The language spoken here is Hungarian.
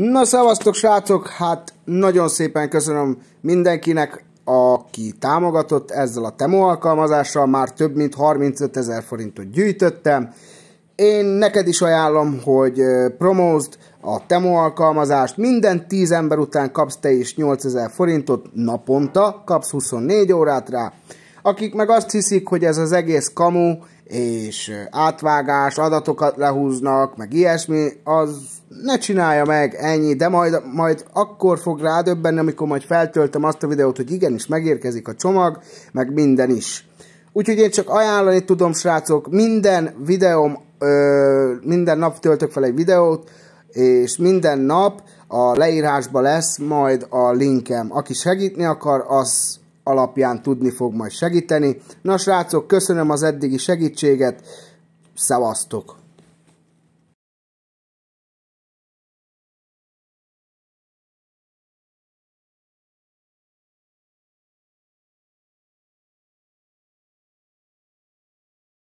Na szevasztok srácok, hát nagyon szépen köszönöm mindenkinek, aki támogatott ezzel a Temo alkalmazással, már több mint 35 ezer forintot gyűjtöttem. Én neked is ajánlom, hogy promózd a Temo alkalmazást, minden 10 ember után kapsz te is 8000 forintot naponta, kapsz 24 órát rá, akik meg azt hiszik, hogy ez az egész kamu, és átvágás, adatokat lehúznak, meg ilyesmi, az ne csinálja meg ennyi, de majd, majd akkor fog rádöbbenni, amikor majd feltöltöm azt a videót, hogy igenis megérkezik a csomag, meg minden is. Úgyhogy én csak ajánlani tudom, srácok, minden videóm, ö, minden nap töltök fel egy videót, és minden nap a leírásba lesz majd a linkem. Aki segítni akar, az alapján tudni fog majd segíteni. Na srácok, köszönöm az eddigi segítséget, szevasztok!